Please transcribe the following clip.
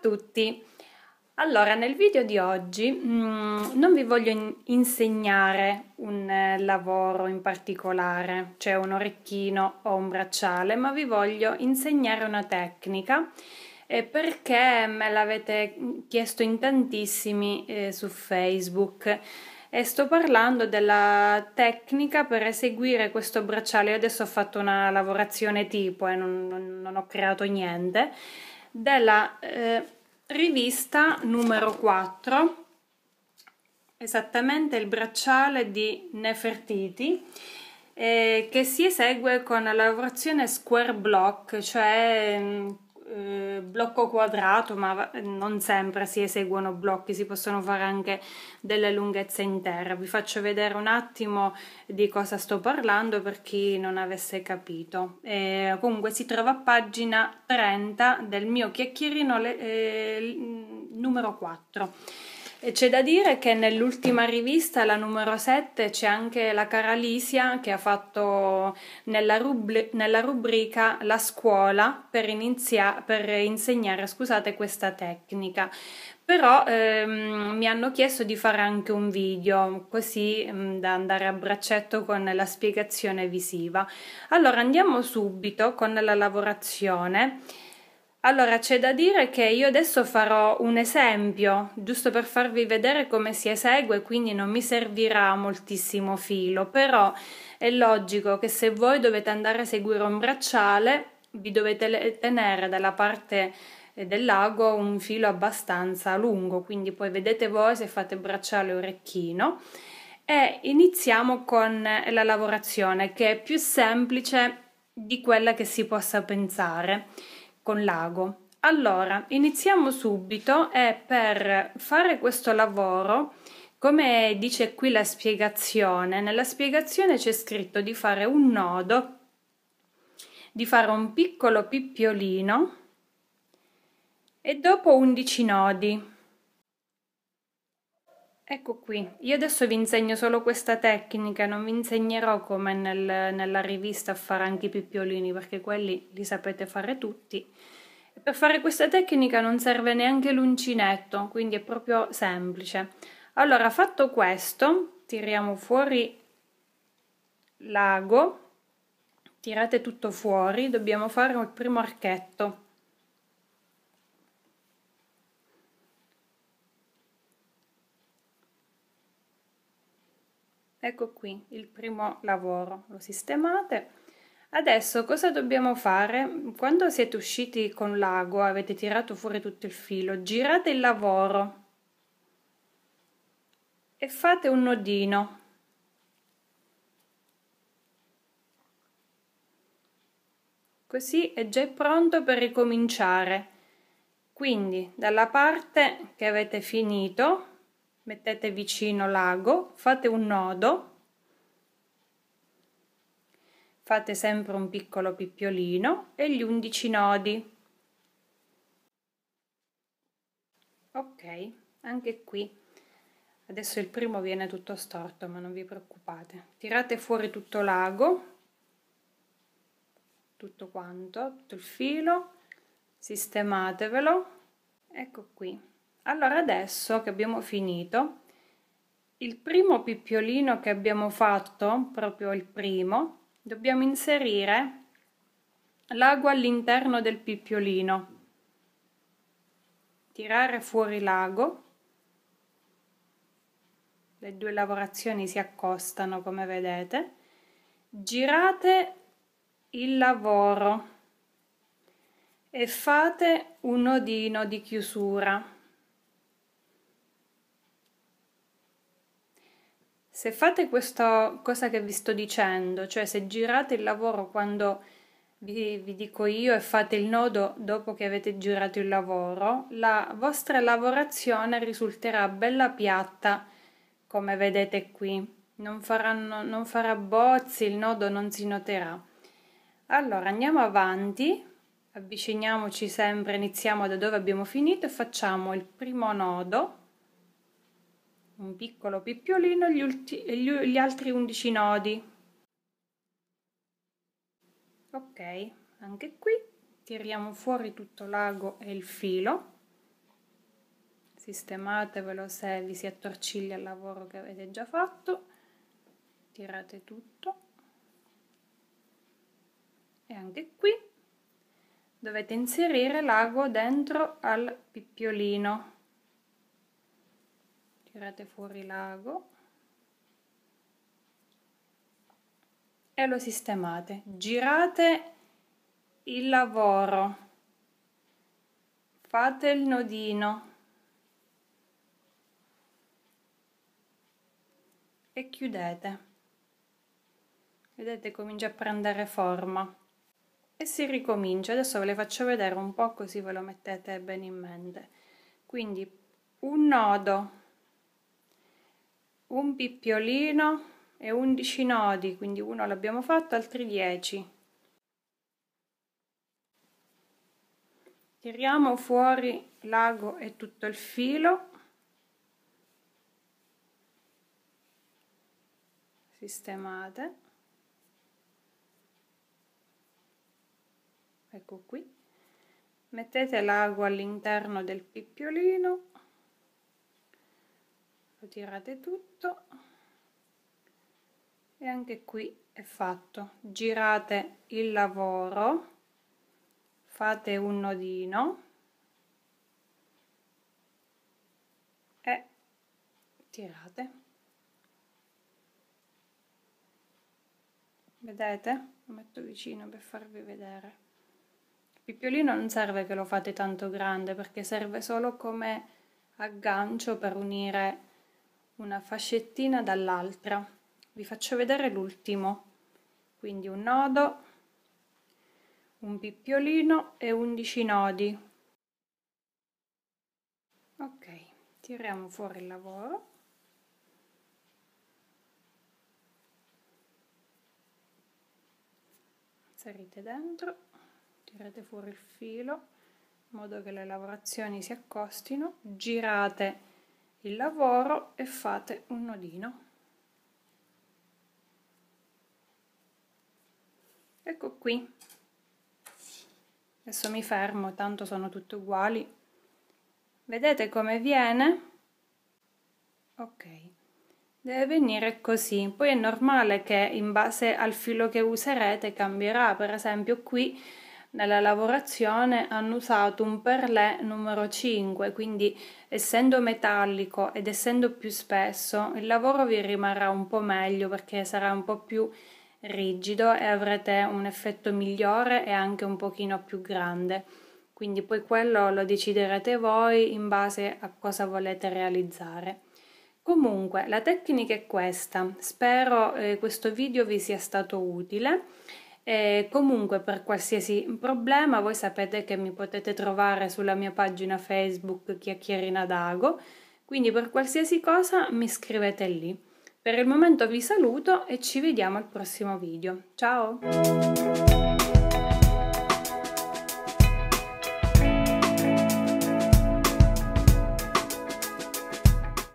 tutti! Allora, nel video di oggi mh, mm, non vi voglio in insegnare un eh, lavoro in particolare, cioè un orecchino o un bracciale, ma vi voglio insegnare una tecnica eh, perché me l'avete chiesto in tantissimi eh, su Facebook e sto parlando della tecnica per eseguire questo bracciale. Io adesso ho fatto una lavorazione tipo e eh, non, non ho creato niente della eh, rivista numero 4 esattamente il bracciale di Nefertiti eh, che si esegue con la lavorazione square block cioè mm, eh, blocco quadrato, ma non sempre si eseguono blocchi, si possono fare anche delle lunghezze intera. Vi faccio vedere un attimo di cosa sto parlando per chi non avesse capito. Eh, comunque si trova a pagina 30 del mio chiacchierino le, eh, numero 4. E c'è da dire che nell'ultima rivista, la numero 7, c'è anche la cara Lisia che ha fatto nella, rubri- nella rubrica La scuola per, inizia- per insegnare scusate, questa tecnica però ehm, mi hanno chiesto di fare anche un video così mh, mm, da andare a braccetto con la spiegazione visiva allora andiamo subito con la lavorazione allora, c'è da dire che io adesso farò un esempio, giusto per farvi vedere come si esegue, quindi non mi servirà moltissimo filo, però è logico che se voi dovete andare a seguire un bracciale, vi dovete tenere dalla parte eh, del lago un filo abbastanza lungo, quindi poi vedete voi se fate bracciale orecchino. E iniziamo con eh, la lavorazione, che è più semplice di quella che si possa pensare con l'ago. Allora, iniziamo subito e per fare questo lavoro, come dice qui la spiegazione, nella spiegazione c'è scritto di fare un nodo, di fare un piccolo pippiolino e dopo 11 nodi. Ecco qui, io adesso vi insegno solo questa tecnica, non vi insegnerò come nel, nella rivista a fare anche i pippiolini perché quelli li sapete fare tutti. E per fare questa tecnica non serve neanche l'uncinetto, quindi è proprio semplice. Allora, fatto questo, tiriamo fuori l'ago, tirate tutto fuori, dobbiamo fare il primo archetto. Ecco qui il primo lavoro, lo sistemate. Adesso cosa dobbiamo fare? Quando siete usciti con l'ago, avete tirato fuori tutto il filo, girate il lavoro e fate un nodino. Così è già pronto per ricominciare. Quindi dalla parte che avete finito mettete vicino l'ago, fate un nodo, fate sempre un piccolo pippiolino e gli 11 nodi. Ok, anche qui. Adesso il primo viene tutto storto, ma non vi preoccupate. Tirate fuori tutto l'ago, tutto quanto, tutto il filo, sistematevelo. Ecco qui allora adesso che abbiamo finito il primo pippiolino che abbiamo fatto proprio il primo dobbiamo inserire l'ago all'interno del pippiolino tirare fuori l'ago le due lavorazioni si accostano come vedete girate il lavoro e fate un nodino di chiusura Se fate questa cosa che vi sto dicendo, cioè se girate il lavoro quando vi, vi, dico io e fate il nodo dopo che avete girato il lavoro, la vostra lavorazione risulterà bella piatta come vedete qui. Non, faranno, non farà bozzi, il nodo non si noterà. Allora andiamo avanti, avviciniamoci sempre, iniziamo da dove abbiamo finito e facciamo il primo nodo un piccolo pippiolino e gli, gli, gli altri 11 nodi ok anche qui tiriamo fuori tutto l'ago e il filo sistematevelo se vi si attorciglia il lavoro che avete già fatto tirate tutto e anche qui dovete inserire l'ago dentro al pippiolino tirate fuori l'ago e lo sistemate. Girate il lavoro, fate il nodino e chiudete. Vedete comincia a prendere forma e si ricomincia. Adesso ve le faccio vedere un po' così ve lo mettete bene in mente. Quindi un nodo un pippiolino e 11 nodi quindi uno l'abbiamo fatto altri 10 tiriamo fuori l'ago e tutto il filo sistemate ecco qui mettete l'ago all'interno del pippiolino tirate tutto e anche qui è fatto girate il lavoro fate un nodino e tirate vedete? lo metto vicino per farvi vedere il pippiolino non serve che lo fate tanto grande perché serve solo come aggancio per unire una fascettina dall'altra vi faccio vedere l'ultimo quindi un nodo un pippiolino e 11 nodi ok tiriamo fuori il lavoro inserite dentro tirate fuori il filo in modo che le lavorazioni si accostino girate il lavoro e fate un nodino ecco qui adesso mi fermo tanto sono tutte uguali vedete come viene ok deve venire così poi è normale che in base al filo che userete cambierà per esempio qui nella lavorazione hanno usato un perlè numero 5, quindi essendo metallico ed essendo più spesso, il lavoro vi rimarrà un po' meglio perché sarà un po' più rigido e avrete un effetto migliore e anche un pochino più grande. Quindi poi quello lo deciderete voi in base a cosa volete realizzare. Comunque, la tecnica è questa. Spero eh, questo video vi sia stato utile e comunque per qualsiasi problema voi sapete che mi potete trovare sulla mia pagina Facebook Chiacchierina Dago, quindi per qualsiasi cosa mi scrivete lì. Per il momento vi saluto e ci vediamo al prossimo video. Ciao!